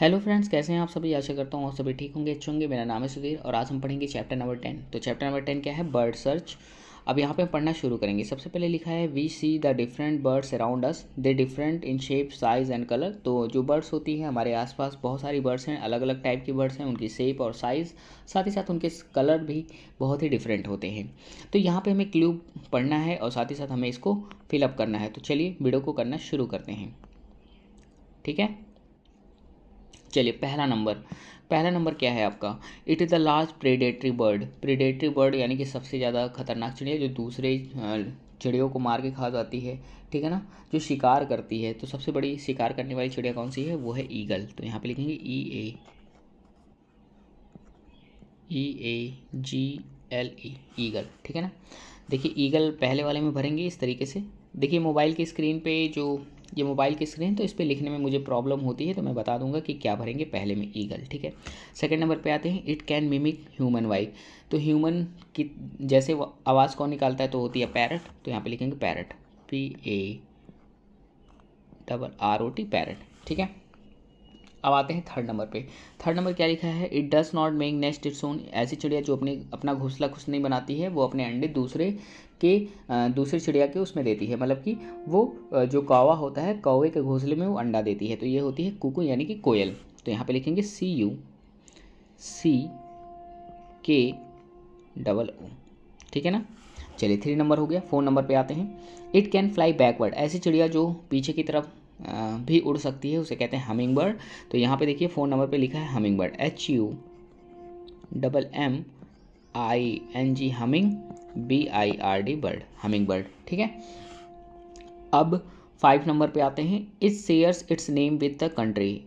hello friends कैसे हैं आप सभी आशा करता हूँ आप सभी ठीक होंगे अच्छे होंगे मेरा नाम है सुधीर और आज हम पढ़ेंगे चैप्टर नंबर टेन तो चैप्टर नंबर टेन क्या है बर्ड सर्च अब यहाँ पे पढ़ना शुरू करेंगे सबसे पहले लिखा है we see the different birds around us they different in shape size and colour तो जो बर्ड्स होती हैं हमारे आसपास बहुत सारी बर्ड्स हैं अलग अलग टाइप की बर्ड्स हैं उनकी शेप और साइज़ साथ ही साथ उनके कलर भी बहुत ही डिफरेंट होते हैं तो यहाँ पर हमें क्ल्यू पढ़ना है और साथ ही साथ हमें इसको फिलअप करना है तो चलिए वीडियो को करना शुरू करते हैं ठीक है चलिए पहला नंबर पहला नंबर क्या है आपका it is the large predatory bird predatory bird यानी कि सबसे ज़्यादा खतरनाक चिड़िया जो दूसरे चिड़ियों को मार के खा जाती है ठीक है ना जो शिकार करती है तो सबसे बड़ी शिकार करने वाली चिड़िया कौन सी है वो है ईगल तो यहाँ पे लिखेंगे ई ए ई ए जी एल ई ईगल ठीक है ना देखिए ईगल पहले वाले में भरेंगे इस तरीके से देखिए मोबाइल की स्क्रीन पे जो ये मोबाइल की स्क्रीन तो इस पर लिखने में मुझे प्रॉब्लम होती है तो मैं बता दूंगा कि क्या भरेंगे पहले में ईगल ठीक है सेकेंड नंबर पर आते हैं इट कैन मिमिक ह्यूमन वाइक तो ह्यूमन की जैसे आवाज़ कौन निकालता है तो होती है पैरट तो यहाँ पर लिखेंगे parrot P A double R O T parrot ठीक है अब आते हैं थर्ड नंबर पे थर्ड नंबर क्या लिखा है it does not make nest its own ऐसी चिड़िया जो अपने अपना घोंसला खुश नहीं बनाती है वो अपने अंडे दूसरे के दूसरी चिड़िया के उसमें देती है मतलब कि वो जो कौवा होता है कौवे के घोंसले में वो अंडा देती है तो ये होती है कुकू यानी कि कोयल तो यहाँ पे लिखेंगे सी यू सी के डबल ओ ठीक है ना चलिए थ्री नंबर हो गया फोर नंबर पे आते हैं इट कैन फ्लाई बैकवर्ड ऐसी चिड़िया जो पीछे की तरफ भी उड़ सकती है उसे कहते हैं हमिंग बर्ड तो यहाँ पे देखिए फ़ोन नंबर पे लिखा है humming bird H U double M I N G humming B I R D bird humming bird ठीक है अब फाइव नंबर पे आते हैं it shares its name with the country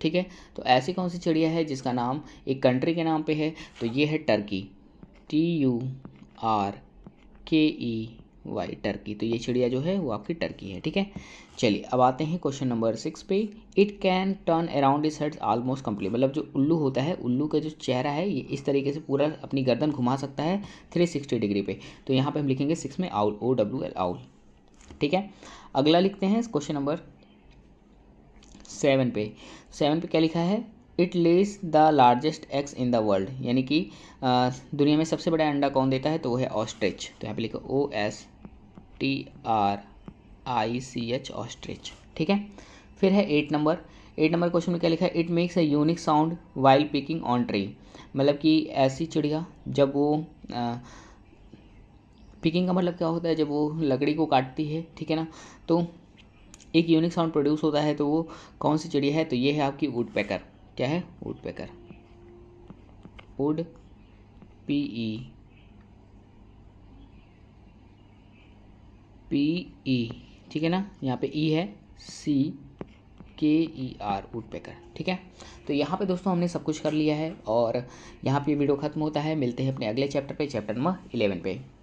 ठीक है तो ऐसी कौन सी चिड़िया है जिसका नाम एक कंट्री के नाम पे है तो ये है टर्की टी यू आर के ई वाई टर्की तो ये चिड़िया जो है वो आपकी टर्की है ठीक है चलिए अब आते हैं क्वेश्चन नंबर सिक्स पे it can turn around is head almost complete मतलब जो उल्लू होता है उल्लू का जो चेहरा है ये इस तरीके से पूरा अपनी गर्दन घुमा सकता है थ्री सिक्सटी डिग्री पे तो यहाँ पे हम लिखेंगे सिक्स में owl O W L owl ठीक है अगला लिखते हैं क्वेश्चन नंबर सेवन पे सेवन पे क्या लिखा है it lays the largest eggs in the world यानी कि दुनिया में सबसे बड़ा अंडा कौन देता है तो वो है ऑस्ट्रिच तो यहाँ पे लिखा O S T R I C H ostrich ठीक है फिर है eight number eight number question में क्या लिखा है it makes a unique sound while picking on tree मतलब कि ऐसी चिड़िया जब वो आ, पिकिंग का मतलब क्या होता है जब वो लकड़ी को काटती है ठीक है ना तो एक यूनिक साउंड प्रोड्यूस होता है तो वो कौन सी चिड़िया है तो ये है आपकी वुड पैकर क्या है woodpecker wood P E P E e, ठीक है ना यहाँ पे ई e है सी के ई आर वुड पेकर ठीक है तो यहाँ पे दोस्तों हमने सब कुछ कर लिया है और यहाँ पे वीडियो खत्म होता है मिलते हैं अपने अगले चैप्टर पे चैप्टर नंबर इलेवन पे